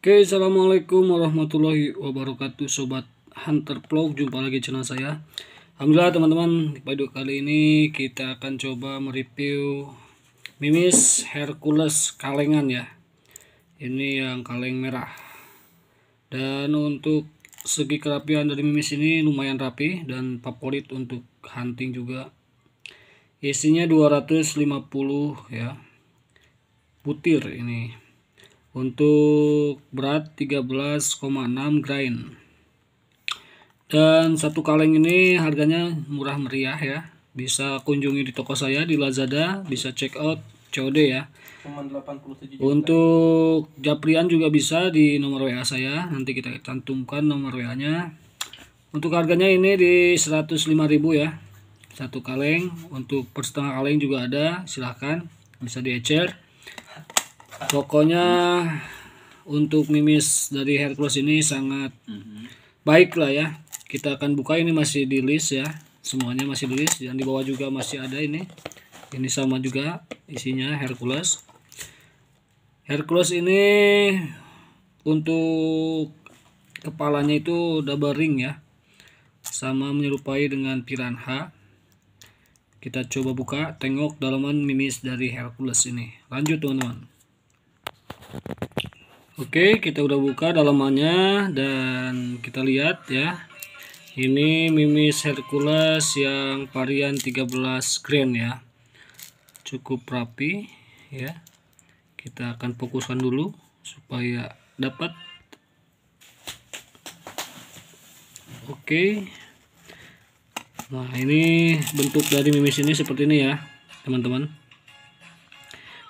Oke, Assalamualaikum warahmatullahi wabarakatuh Sobat Hunter Vlog, jumpa lagi channel saya Alhamdulillah teman-teman, pada kali ini kita akan coba mereview Mimis Hercules kalengan ya Ini yang kaleng merah Dan untuk segi kerapian dari Mimis ini lumayan rapi dan favorit untuk hunting juga Isinya 250 ya Butir ini untuk berat 13,6 grain dan satu kaleng ini harganya murah meriah ya bisa kunjungi di toko saya di Lazada bisa check out COD ya untuk Japrian juga bisa di nomor WA saya nanti kita cantumkan nomor WA nya untuk harganya ini di 105.000 ya satu kaleng untuk per setengah kaleng juga ada silahkan bisa diecer pokoknya untuk mimis dari Hercules ini sangat mhm. baik lah ya kita akan buka ini masih di list ya semuanya masih di list yang di bawah juga masih ada ini ini sama juga isinya Hercules Hercules ini untuk kepalanya itu double ring ya sama menyerupai dengan piranha kita coba buka tengok dalaman mimis dari Hercules ini lanjut teman-teman Oke, kita udah buka dalamannya dan kita lihat ya. Ini mimis Hercules yang varian 13 grain ya. Cukup rapi ya. Kita akan fokuskan dulu supaya dapat. Oke. Nah, ini bentuk dari mimis ini seperti ini ya, teman-teman.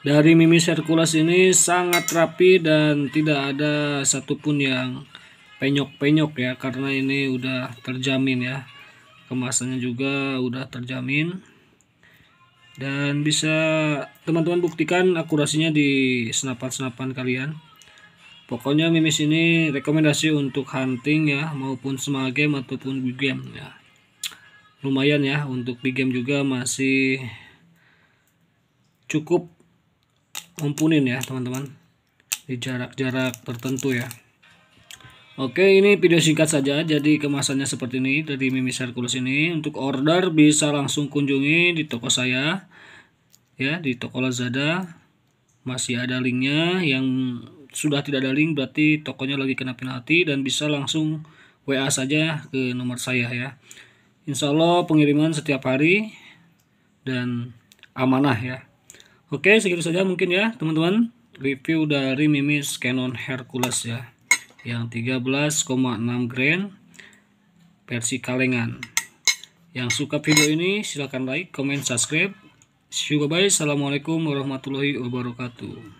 Dari mimis Hercules ini sangat rapi dan tidak ada satupun yang penyok-penyok ya karena ini udah terjamin ya. Kemasannya juga udah terjamin. Dan bisa teman-teman buktikan akurasinya di senapan-senapan kalian. Pokoknya mimis ini rekomendasi untuk hunting ya maupun small game ataupun big game ya. Lumayan ya untuk big game juga masih cukup ngumpulin ya teman-teman di jarak-jarak tertentu ya Oke ini video singkat saja jadi kemasannya seperti ini dari Mimi Hercules ini untuk order bisa langsung kunjungi di toko saya ya di toko Lazada masih ada linknya yang sudah tidak ada link berarti tokonya lagi kena penalti dan bisa langsung WA saja ke nomor saya ya Insya Allah pengiriman setiap hari dan amanah ya Oke, segitu saja mungkin ya, teman-teman. Review dari Mimis Canon Hercules ya. Yang 13,6 grand versi kalengan. Yang suka video ini silahkan like, comment, subscribe. See you Assalamualaikum warahmatullahi wabarakatuh.